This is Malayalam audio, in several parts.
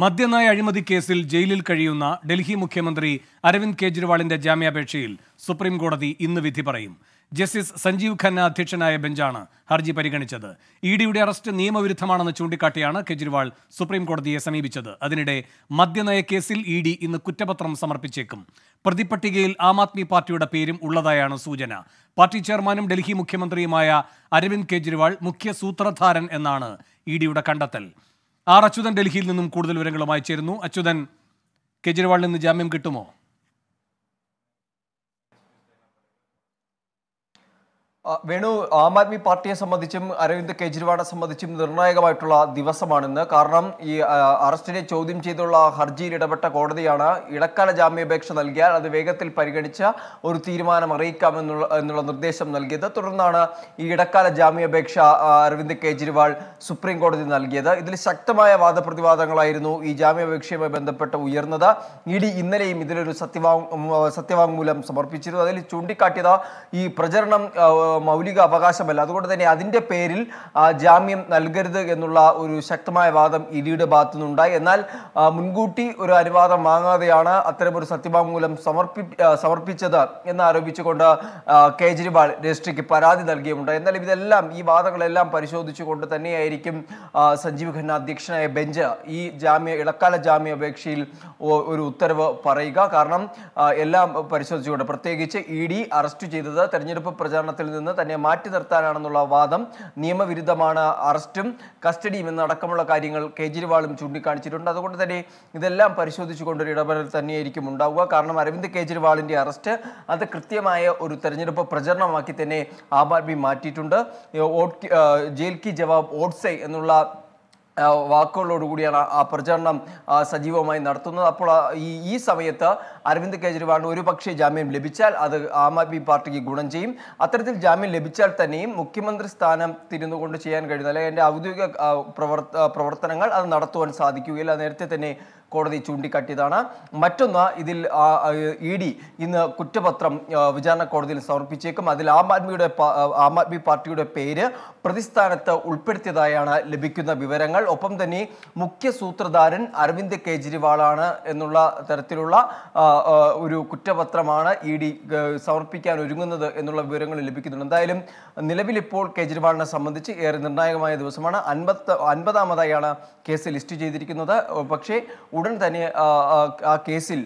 മദ്യനയ അഴിമതി കേസിൽ ജയിലിൽ കഴിയുന്ന ഡൽഹി മുഖ്യമന്ത്രി അരവിന്ദ് കെജ്രിവാളിന്റെ ജാമ്യാപേക്ഷയിൽ സുപ്രീം കോടതി ഇന്ന് വിധി പറയും ജസ്റ്റിസ് സഞ്ജീവ് ഖന്ന അധ്യക്ഷനായ ബെഞ്ചാണ് ഹർജി പരിഗണിച്ചത് ഇ ഡിയുടെ അറസ്റ്റ് നിയമവിരുദ്ധമാണെന്ന് ചൂണ്ടിക്കാട്ടിയാണ് കെജ്രിവാൾ സുപ്രീം കോടതിയെ സമീപിച്ചത് അതിനിടെ മദ്യനയ കേസിൽ ഇ ഡി ഇന്ന് കുറ്റപത്രം സമർപ്പിച്ചേക്കും പ്രതിപട്ടികയിൽ ആം ആദ്മി പാർട്ടിയുടെ പേരും ഉള്ളതായാണ് സൂചന പാർട്ടി ചെയർമാനും ഡൽഹി മുഖ്യമന്ത്രിയുമായ അരവിന്ദ് കെജ്രിവാൾ മുഖ്യ സൂത്രധാരൻ എന്നാണ് ഇ ഡിയുടെ കണ്ടെത്തൽ ആർ അച്യുതൻ ഡൽഹിയിൽ നിന്നും കൂടുതൽ വിവരങ്ങളുമായി ചേരുന്നു അച്യുതൻ കെജ്രിവാളിൽ നിന്ന് ജാമ്യം കിട്ടുമോ വേണു ആം ആദ്മി പാർട്ടിയെ സംബന്ധിച്ചും അരവിന്ദ് കെജ്രിവാളിനെ സംബന്ധിച്ചും നിർണായകമായിട്ടുള്ള ദിവസമാണിന്ന് കാരണം ഈ അറസ്റ്റിനെ ചോദ്യം ചെയ്തുള്ള ഹർജിയിൽ ഇടപെട്ട കോടതിയാണ് ഇടക്കാല ജാമ്യാപേക്ഷ നൽകിയാൽ അത് വേഗത്തിൽ പരിഗണിച്ച ഒരു തീരുമാനം അറിയിക്കാം എന്നുള്ള നിർദ്ദേശം നൽകിയത് തുടർന്നാണ് ഈ ഇടക്കാല ജാമ്യാപേക്ഷ അരവിന്ദ് കെജ്രിവാൾ സുപ്രീം കോടതി നൽകിയത് ഇതിൽ ശക്തമായ വാദപ്രതിവാദങ്ങളായിരുന്നു ഈ ജാമ്യാപേക്ഷയുമായി ബന്ധപ്പെട്ട് ഉയർന്നത് ഇ ഡി ഇന്നലെയും ഇതിലൊരു സത്യവാങ് സത്യവാങ്മൂലം സമർപ്പിച്ചിരുന്നു അതിൽ ചൂണ്ടിക്കാട്ടിയത് ഈ പ്രചരണം മൗലിക അവകാശമല്ല അതുകൊണ്ട് തന്നെ അതിൻ്റെ പേരിൽ ജാമ്യം നൽകരുത് എന്നുള്ള ഒരു ശക്തമായ വാദം ഇഡിയുടെ ഭാഗത്തു നിന്നുണ്ടായി എന്നാൽ മുൻകൂട്ടി ഒരു അനുവാദം വാങ്ങാതെയാണ് അത്തരമൊരു സത്യവാങ്മൂലം സമർപ്പി സമർപ്പിച്ചത് എന്ന് ആരോപിച്ചുകൊണ്ട് കേജ്രിവാൾ രജിസ്ട്രിക്ക് പരാതി നൽകിയുമുണ്ട് എന്നാൽ ഇതെല്ലാം ഈ വാദങ്ങളെല്ലാം പരിശോധിച്ചുകൊണ്ട് തന്നെയായിരിക്കും സഞ്ജീവ് ഖന്ന അധ്യക്ഷനായ ബെഞ്ച് ഈ ജാമ്യ ഇടക്കാല ജാമ്യ അപേക്ഷയിൽ ഒരു ഉത്തരവ് പറയുക കാരണം എല്ലാം പരിശോധിച്ചുകൊണ്ട് പ്രത്യേകിച്ച് ഇ ഡി അറസ്റ്റ് ചെയ്തത് തെരഞ്ഞെടുപ്പ് പ്രചാരണത്തിൽ നിന്ന് നിന്ന് തന്നെ മാറ്റി നിർത്താനാണെന്നുള്ള വാദം നിയമവിരുദ്ധമാണ് അറസ്റ്റും കസ്റ്റഡിയും എന്നടക്കമുള്ള കാര്യങ്ങൾ കേജ്രിവാളും ചൂണ്ടിക്കാണിച്ചിട്ടുണ്ട് അതുകൊണ്ട് തന്നെ ഇതെല്ലാം പരിശോധിച്ചുകൊണ്ട് ഒരു ഇടപെടൽ തന്നെയായിരിക്കും ഉണ്ടാവുക കാരണം അരവിന്ദ് കേജ്രിവാളിൻ്റെ അറസ്റ്റ് അത് കൃത്യമായ ഒരു തെരഞ്ഞെടുപ്പ് പ്രചരണമാക്കി തന്നെ ആം ആദ്മി മാറ്റിയിട്ടുണ്ട് ജയിൽ കി ജവാബ് ഓട്സെ എന്നുള്ള വാക്കുകളോടുകൂടിയാണ് ആ പ്രചരണം സജീവമായി നടത്തുന്നത് അപ്പോൾ ഈ ഈ സമയത്ത് അരവിന്ദ് കെജ്രിവാളിന് ഒരു പക്ഷേ ജാമ്യം ലഭിച്ചാൽ അത് ആം ആദ്മി പാർട്ടിക്ക് ഗുണം ചെയ്യും അത്തരത്തിൽ ജാമ്യം ലഭിച്ചാൽ തന്നെയും മുഖ്യമന്ത്രി സ്ഥാനം തിരുന്നുകൊണ്ട് ചെയ്യാൻ കഴിയുന്ന അല്ലെങ്കിൽ എൻ്റെ ഔദ്യോഗിക പ്രവർത്തനങ്ങൾ അത് നടത്തുവാൻ സാധിക്കുകയില്ല നേരത്തെ തന്നെ കോടതി ചൂണ്ടിക്കാട്ടിയതാണ് മറ്റൊന്ന് ഇതിൽ ഇ ഡി ഇന്ന് കുറ്റപത്രം വിചാരണ കോടതിയിൽ സമർപ്പിച്ചേക്കും അതിൽ ആം ആദ്മിയുടെ ആം ആദ്മി പാർട്ടിയുടെ പേര് പ്രതിസ്ഥാനത്ത് ഉൾപ്പെടുത്തിയതായാണ് ലഭിക്കുന്ന വിവരങ്ങൾ ഒപ്പം തന്നെ മുഖ്യ സൂത്രധാരൻ അരവിന്ദ് കേജ്രിവാളാണ് എന്നുള്ള തരത്തിലുള്ള ഒരു കുറ്റപത്രമാണ് ഇ ഡി സമർപ്പിക്കാൻ ഒരുങ്ങുന്നത് എന്നുള്ള വിവരങ്ങൾ ലഭിക്കുന്നുണ്ട് എന്തായാലും നിലവിൽ ഇപ്പോൾ കേജ്രിവാളിനെ സംബന്ധിച്ച് ഏറെ നിർണായകമായ ദിവസമാണ് അൻപത് അൻപതാമതായാണ് കേസ് ലിസ്റ്റ് ചെയ്തിരിക്കുന്നത് പക്ഷേ ഉടൻ തന്നെ ആ കേസിൽ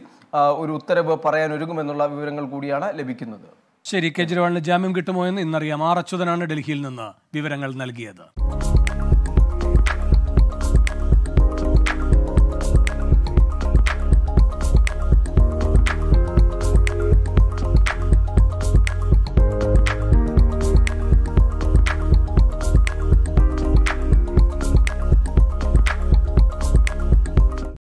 ഒരു ഉത്തരവ് പറയാൻ ഒരുങ്ങുമെന്നുള്ള വിവരങ്ങൾ കൂടിയാണ് ലഭിക്കുന്നത് ശരി കെജ്രിവാളിന് ജാമ്യം കിട്ടുമോ എന്ന് ഇന്നറിയാം ആർ അച്യുതനാണ് ഡൽഹിയിൽ നിന്ന് വിവരങ്ങൾ നൽകിയത്